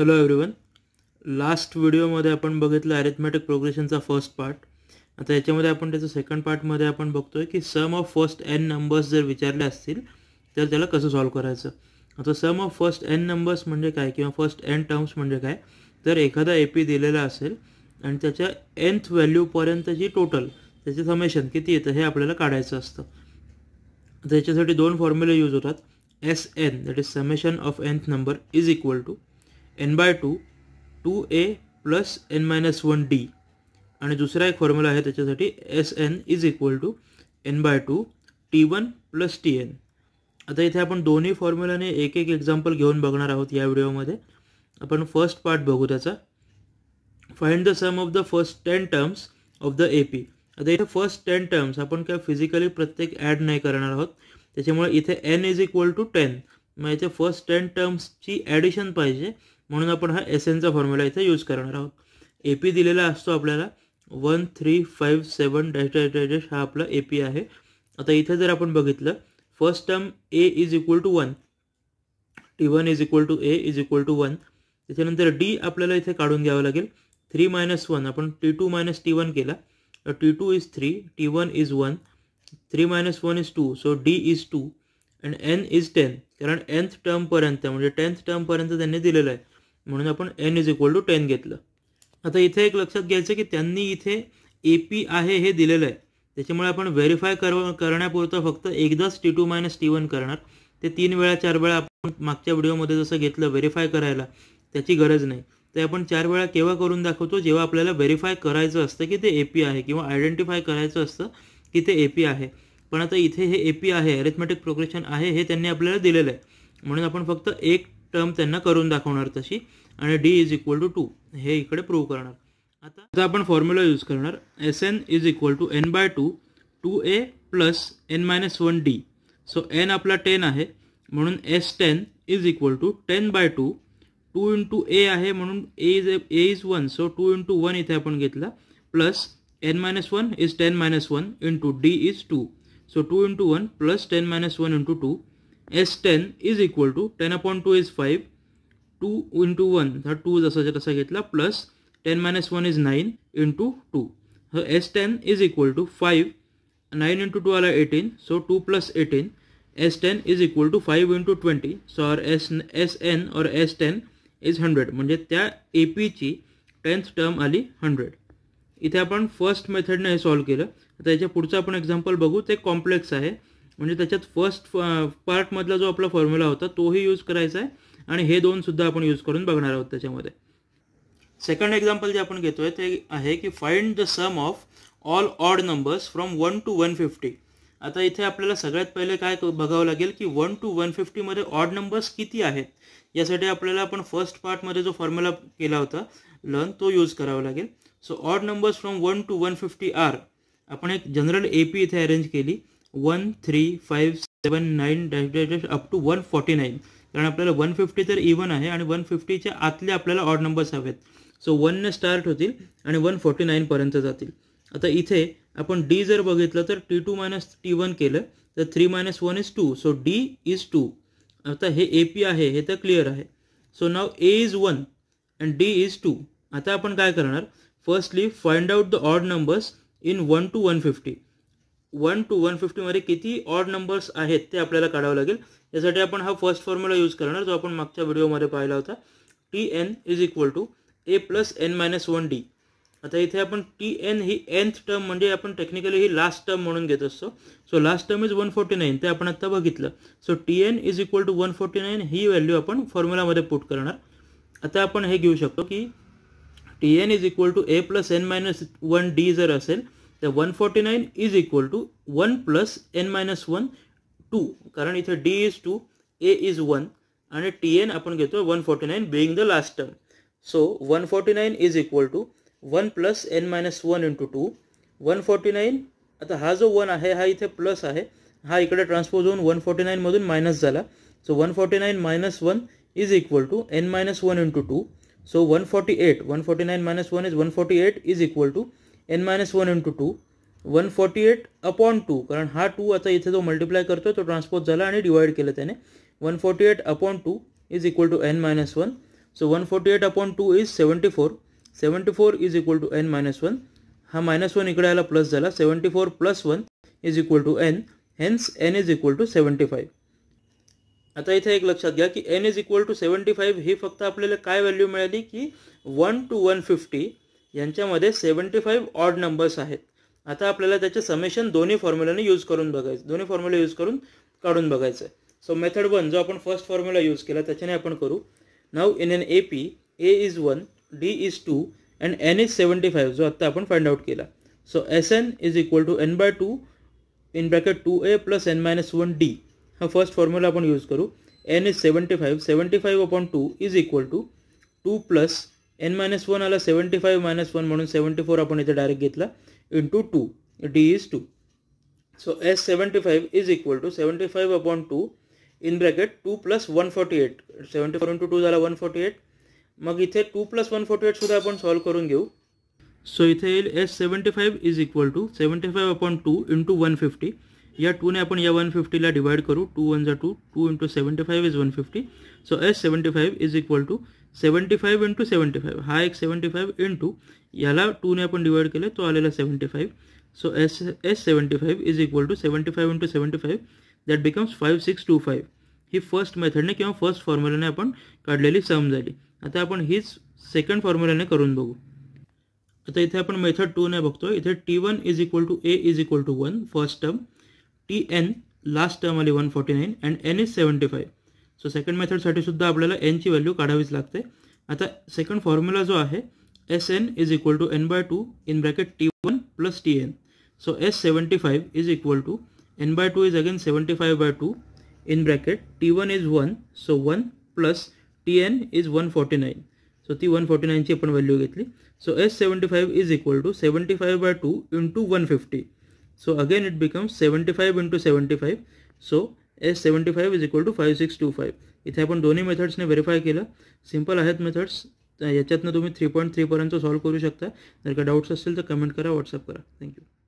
hello everyone last व्हिडिओमध्ये आपण बघितलं अरेथमॅटिक प्रोग्रेशनचा फर्स्ट पार्ट आता याच्यामध्ये आपण त्याचं सेकंड पार्टमध्ये आपण बघतोय की sum of first N numbers जर विचारले असतील तर त्याला कसं सॉल्व्ह करायचं आता sum of first N numbers म्हणजे काय किंवा फर्स्ट एन टर्म्स म्हणजे काय तर एखादा ए पी दिलेला असेल आणि त्याच्या एन्थ व्हॅल्यूपर्यंतची टोटल त्याचे समेशन किती येतं हे आपल्याला काढायचं असतं त्याच्यासाठी दोन फॉर्म्युले यूज होतात S N that is summation of nth number is equal to N by two two A plus N minus one D आणि दुसरा एक फॉर्म्युला आहे त्याच्यासाठी S N is equal to N by two T one plus T N आता इथे आपण दोन्ही फॉर्म्युलाने एक एक एक्झाम्पल घेऊन बघणार आहोत या व्हिडिओमध्ये आपण फर्स्ट पार्ट बघू त्याचा find the sum of the first ten terms of the A P आता इथे फर्स्ट टेन टर्म्स आपण काय फिजिकली प्रत्येक ॲड नाही करणार आहोत त्याच्यामुळे इथे N is equal to ten मग इथे फर्स्ट टेन टर्म्सची ॲडिशन पाहिजे म्हणून आपण हा एस एनचा फॉर्म्युला इथे यूज करणार आहोत ए पी दिलेला असतो आपल्याला one three five seven dash dash dash dash हा आपला ए पी आहे आता इथे जर आपण बघितलं first term a is equal to one t one is equal to a is equal to one त्याच्यानंतर डी आपल्याला इथे काढून घ्यावं लागेल थ्री मायनस वन आपण t two minus t one केला तर t two is three t one is one three minus one is two so d is two and n is ten कारण एन्थ टर्मपर्यंत म्हणजे टेन्थ टर्मपर्यंत त्यांनी दिलेलं आहे म्हणून आपण n is equal to ten घेतलं आता इथे एक लक्षात घ्यायचं की त्यांनी इथे ए पी आहे हे दिलेलं आहे त्याच्यामुळे आपण व्हेरीफाय कर करण्यापुरतं फक्त एकदाच t two minus t one करणार ते तीन वेळा चार वेळा आपण मागच्या व्हिडिओमध्ये जसं घेतलं व्हेरीफाय करायला त्याची गरज नाही ते आपण चार वेळा केव्हा करून दाखवतो जेव्हा आपल्याला व्हेरीफाय करायचं असतं की ते ए पी आहे किंवा आयडेंटिफाय करायचं असतं की ते ए पी आहे पण आता इथे हे ए पी आहे अरेथमॅटिक प्रोग्रेशन आहे हे त्यांनी आपल्याला दिलेलं आहे म्हणून आपण फक्त एक टर्म त्यांना करून दाखवणार तशी आणि d is equal to two हे इकडे प्रूव्ह करणार आता आता आपण फॉर्म्युला यूज करणार s N is equal to N by two two A plus N minus one d so n आपला टेन आहे म्हणून s ten is equal to ten by two two into a आहे म्हणून a is a is one so two into one इथे आपण घेतला plus N minus one is ten minus one into d is two so two into one plus ten minus one into two s ten is equal to ten upon two is five two into one हा two जसा जसाच्या तसा घेतला plus ten minus one is nine into two ह s ten is equal to five nine into two आला eighteen so two plus eighteen s ten is equal to five into twenty so R S s n or s ten is hundred म्हणजे त्या a पीची tenth term आली hundred इथे आपण first मेथडने हे solve केलं आता याच्या पुढचं आपण एक्झाम्पल बघू ते कॉम्प्लेक्स आहे म्हणजे त्याच्यात फर्स्ट पार्टमधला जो आपला फॉर्म्युला होता तोही यूज करायचा आहे आणि हे दोन सुद्धा आपण यूज करून बघणार आहोत त्याच्यामध्ये सेकंड एक्झाम्पल जे आपण घेतो आहे ते आहे की find the sum of all odd numbers from one to one fifty आता इथे आपल्याला सगळ्यात पहिले काय बघावं लागेल की वन टू वन फिफ्टीमध्ये ऑड नंबर्स किती आहेत यासाठी आपल्याला आपण फर्स्ट पार्टमध्ये जो फॉर्म्युला केला होता लर्न तो यूज करावा लागेल so odd numbers from one to one fifty are आपण एक जनरल ए पी इथे अरेंज केली one three five seven nine dash dash dash up to one forty nine कारण आपल्याला वन फिफ्टी तर इवन आहे आणि वन फिफ्टीच्या आतले आपल्याला ऑड नंबर्स हवेत सो वनने स्टार्ट होतील आणि वन फॉर्टी नाईनपर्यंत जातील आता इथे आपण डी जर बघितलं तर t two minus t one केलं तर three minus one is two so d is two आता हे ए पी आहे हे तर क्लिअर आहे so now a is one and d is two आता आपण काय करणार firstly find out the odd numbers in one to one fifty one to one फिफ्टीमध्ये किती ऑड नंबर्स आहेत ते आपल्याला काढावं लागेल यासाठी आपण हा फर्स्ट फॉर्म्युला यूज करणार जो आपण मागच्या व्हिडिओमध्ये पाहिला होता t n is equal to A plus N minus one d आता इथे आपण टी एन ही एन्थ टर्म म्हणजे आपण टेक्निकली ही लास्ट टर्म म्हणून घेत असतो so last term is one forty nine ते आपण आता बघितलं so t n is equal to one forty nine ही व्हॅल्यू आपण फॉर्म्युलामध्ये पुट करणार आता आपण हे घेऊ शकतो की t n is equal to A plus N minus one d जर असेल the 149 is equal to 1 plus n minus 1 into 2 current if d is 2 a is 1 and tn upon get 149 being the last term so 149 is equal to 1 plus n minus 1 into 2 149 at the has a 1 ahe plus ahe high could transpose on 149 more than minus zala so 149 minus 1 is equal to n minus 1 into 2 so 148 149 minus 1 is 148 is equal to n minus one into two one forty eight upon two कारण हा to आता इथे जो multiply करतो तो transport झाला आणि divide केलं त्याने one forty eight upon two is equal to n minus one so one forty eight upon two is seventy four seventy four is equal to n minus one हा minus one इकडे आला plus झाला seventy four plus one is equal to n hence n is equal to seventy five आता इथे एक लक्षात घ्या की n is equal to seventy five ही फक्त आपल्याला काय व्हॅल्यू मिळाली की वन टू वन फिफ्टी यांच्यामध्ये सेवन्टी फाईव्ह ऑड नंबर्स आहेत आता आपल्याला त्याचे समेशन दोन्ही फॉर्म्युलाने यूज करून बघायचं दोन्ही फॉर्म्युला यूज करून काढून बघायचं आहे सो मेथड वन जो आपण फर्स्ट फॉर्म्युला यूज केला त्याच्याने आपण करू now in n a p a is one d is two and n is seventy five जो आत्ता आपण फाइंड आउट केला so s N is equal to N by two in bracket two A plus N minus one d हा first formula आपण use करू n is seventy five seventy five upon two is equal to two plus N minus one आला seventy five minus one म्हणून seventy four आपण इथे direct घेतला into two d is two so s seventy five is equal to seventy five upon two in bracket two plus one forty eight seventy four into two झाला one forty eight मग इथे two plus one forty एटसुद्धा आपण solve करून घेऊ so इथे येईल s seventy five is equal to seventy five upon two into one fifty या टूने आपण या वन फिफ्टीला डिवाईड करू टू वन जा two two into seventy five is one fifty so s seventy five is equal to seventy five into seventy five हा एक seventy five into याला टूने आपण डिवाईड केलं तो आलेला seventy five so s s seventy five is equal to seventy five into seventy five that becomes five six two five ही first मेथडने किंवा फर्स्ट फॉर्म्युलाने आपण काढलेली सम झाली आता आपण हीच सेकंड फॉर्म्युलाने करून बघू आता इथे आपण मेथड टू टूने बघतो इथे t one is equal to a is equal to one first term t n last term आली one forty nine and n is seventy five so second मेथडसाठी सुद्धा आपल्याला एनची व्हॅल्यू काढावीच लागते आता सेकंड फॉर्म्युला जो आहे s N is equal to N by two in bracket t one plus T n so s seventy five is equal to N by two is again seventy five by two in bracket t one is one so one plus T n is one forty nine so ती one forty नाईनची आपण value घेतली so s seventy five is equal to seventy five by two into one fifty so again it becomes seventy five into seventy five so s seventy five is equal to five six two five इथे आपण दोन्ही मेथड्सने verify केलं simple आहेत methods याच्यातनं तुम्ही three point थ्रीपर्यंत solve करू शकता जर का डाऊट्स असतील तर कमेंट करा व्हॉट्सअप करा थँक्यू